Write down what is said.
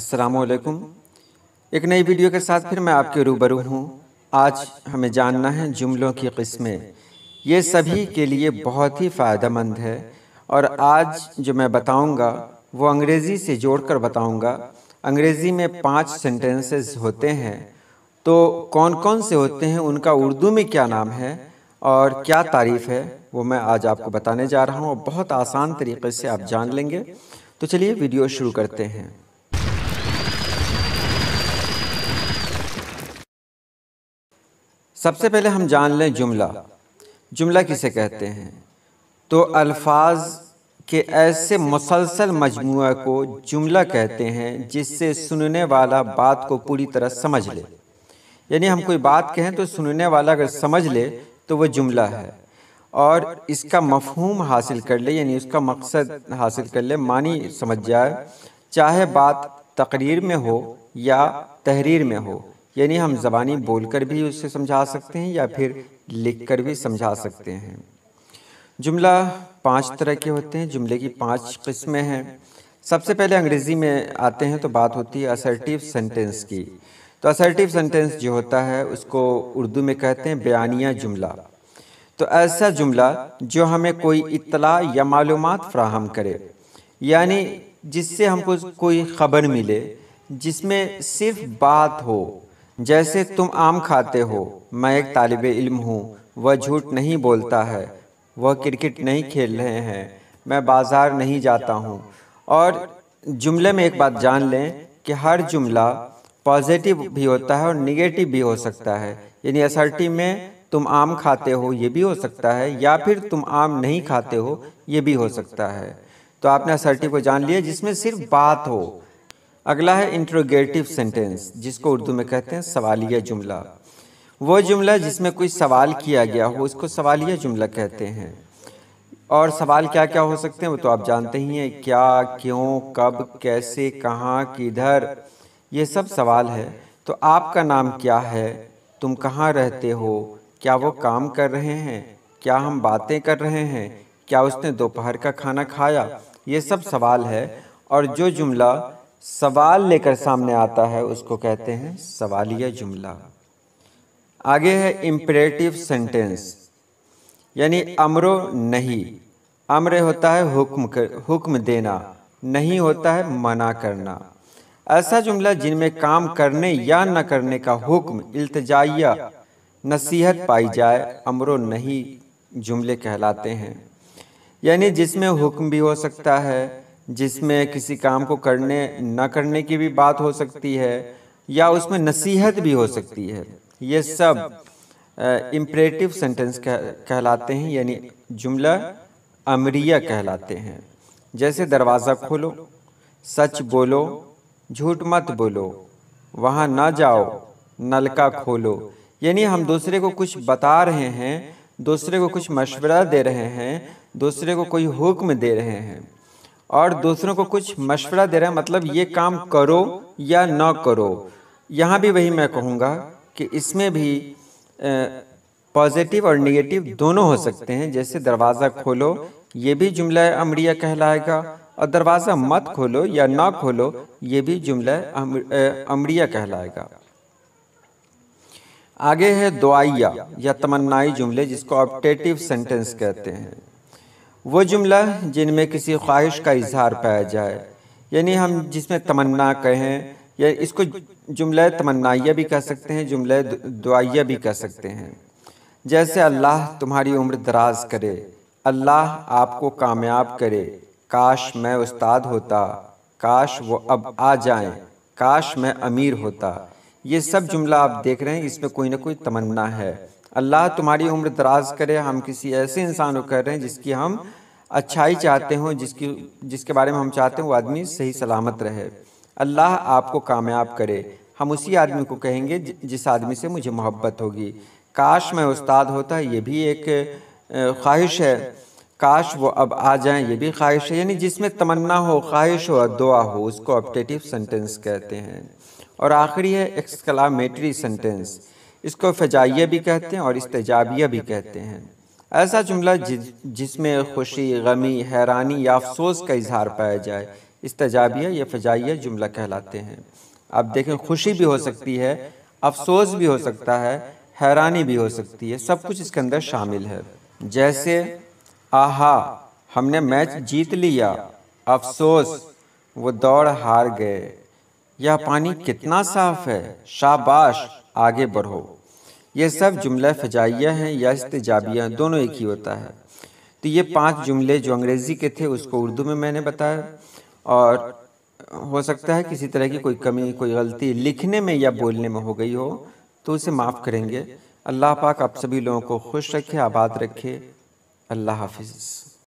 असलकुम एक नई वीडियो के साथ फिर मैं आपके रूबरू हूँ आज हमें जानना है जुमलों की किस्में ये सभी के लिए बहुत ही मंद है और आज जो मैं बताऊँगा वो अंग्रेज़ी से जोड़कर बताऊँगा अंग्रेज़ी में पांच सेंटेंसेस होते हैं तो कौन कौन से होते हैं उनका उर्दू में क्या नाम है और क्या तारीफ़ है वो मैं आज आपको बताने जा रहा हूँ और बहुत आसान तरीके से आप जान लेंगे तो चलिए वीडियो शुरू करते हैं सबसे पहले हम जान लें जुमला जुमला किसे कहते हैं तो अल्फाज के ऐसे मुसलसल मजमू को जुमला कहते हैं जिससे सुनने वाला बात को पूरी तरह समझ ले यानी हम कोई बात कहें तो सुनने वाला अगर समझ ले तो वह जुमला है और इसका मफहूम हासिल कर ले यानी उसका मकसद हासिल कर ले मानी समझ जाए चाहे बात तकरीर में हो या तहरीर में हो यानी हम ज़बानी बोलकर भी उसे समझा सकते हैं या फिर लिखकर भी समझा सकते हैं जुमला पांच तरह के होते हैं जुमले की पांच किस्में हैं सबसे पहले अंग्रेज़ी में आते हैं तो, तो बात होती है असर्टिव सेंटेंस की तो असर्टिव सेंटेंस जो होता है उसको उर्दू में कहते हैं बयानिया जुमला तो, तो ऐसा जुमला जो हमें कोई इतला या मालूम फ्राहम करे यानी जिससे हमको कोई ख़बर मिले जिसमें सिर्फ बात हो जैसे तुम आम खाते हो मैं एक तालब इल्म हूँ वह झूठ नहीं बोलता है वह क्रिकेट नहीं खेल रहे हैं मैं बाज़ार नहीं जाता हूँ और जुमले में एक बात जान लें कि हर जुमला पॉजिटिव भी होता है और निगेटिव भी हो सकता है यानी असर्टिव में तुम आम खाते हो ये भी हो सकता है या फिर तुम आम नहीं खाते हो ये भी हो सकता है तो आपने असर्टिव को जान लिया जिसमें सिर्फ बात हो अगला है इंट्रोगेटिव सेंटेंस जिसको उर्दू में कहते हैं सवालिया जुमला वो जुमला जिसमें कोई सवाल किया गया हो उसको सवालिया जुमला कहते हैं और सवाल क्या क्या हो सकते हैं वो तो आप जानते ही हैं क्या क्यों कब कैसे कहाँ किधर ये सब सवाल है तो आपका नाम क्या है तुम कहाँ रहते हो क्या वो काम कर रहे हैं क्या हम बातें कर रहे हैं क्या उसने दोपहर का खाना खाया ये सब सवाल है और जो जुमला सवाल लेकर सामने आता है उसको कहते हैं सवालिया जुमला आगे है इम्परेटिव सेंटेंस यानी अमरो नहीं अमर होता है हुक्म कर हुक्म देना नहीं होता है मना करना ऐसा जुमला जिनमें काम करने या न करने का हुक्म इल्तजाइया नसीहत पाई जाए अमरो नहीं जुमले कहलाते हैं यानी जिसमें हुक्म भी हो सकता है जिसमें किसी काम को करने न करने की भी बात हो सकती है या उसमें नसीहत भी हो सकती है ये सब इम्परेटिव सेंटेंस कह, कहलाते हैं यानी जुमला अमरिया कहलाते हैं जैसे दरवाज़ा खोलो सच बोलो झूठ मत बोलो वहाँ ना जाओ नलका खोलो यानी हम दूसरे को कुछ बता रहे हैं दूसरे को कुछ मशवरा दे रहे हैं दूसरे को कोई हुक्म दे रहे हैं और दूसरों को कुछ मशवरा दे रहा है मतलब ये काम करो या ना करो यहाँ भी वही मैं कहूँगा कि इसमें भी पॉजिटिव और निगेटिव दोनों हो सकते हैं जैसे दरवाज़ा खोलो ये भी जुमला अमरिया कहलाएगा और दरवाज़ा मत खोलो या ना खोलो ये भी जुमला अमरिया कहलाएगा आगे है दुआया या तमन्नाई जुमले जिसको ऑप्टेटिव सेंटेंस कहते हैं वो जुमला जिनमें किसी ख्वाहिश का इजहार पाया जाए यानी हम जिसमें तमन्ना कहें या इसको जुमला तमन्नाइया भी कह सकते हैं जुमला दुआइया भी कह सकते हैं जैसे अल्लाह तुम्हारी उम्र दराज करे अल्लाह आपको कामयाब करे काश मैं उस्ताद होता काश वो अब आ जाए काश मैं अमीर होता ये सब जुमला आप देख रहे हैं इसमें कोई ना कोई तमन्ना है अल्लाह तुम्हारी उम्र दराज करे हम किसी ऐसे इंसान को कह रहे हैं जिसकी हम अच्छाई चाहते हों जिसकी जिसके बारे में हम चाहते हैं वो आदमी सही सलामत रहे अल्लाह आपको कामयाब करे हम उसी आदमी को कहेंगे जिस आदमी से मुझे मोहब्बत होगी काश मैं उस्ताद होता ये भी एक ख्वाहिश है काश वो अब आ जाएं ये भी ख्वाहिश है यानी जिसमें तमन्ना हो ख्वाहिश हो और दुआ हो उसको ऑप्टेटिव सेंटेंस कहते हैं और आखिरी है एक्सकलामेटरी सेंटेंस इसको फजाइया भी कहते हैं और इस्तेजाबिया भी कहते हैं ऐसा जुमला जिसमें खुशी गमी हैरानी या अफसोस का इजहार पाया जाए इस तजाबिया या फजाइया जुमला कहलाते हैं आप देखें खुशी भी हो सकती है अफसोस भी हो सकता है हैरानी भी हो सकती है सब कुछ इसके अंदर शामिल है जैसे आहा हमने मैच जीत लिया अफसोस वो दौड़ हार गए यह पानी कितना साफ है शाबाश आगे बढ़ो यह सब जुमला फ़जाइया हैं या इस्तेजाबिया दोनों एक ही होता है तो ये पांच जुमले जो अंग्रेज़ी के थे उसको उर्दू में मैंने बताया और हो सकता है किसी तरह की कोई कमी कोई गलती लिखने में या बोलने में हो गई हो तो उसे माफ़ करेंगे अल्लाह पाक आप सभी लोगों को खुश रखे आबाद रखे अल्लाह हाफिज़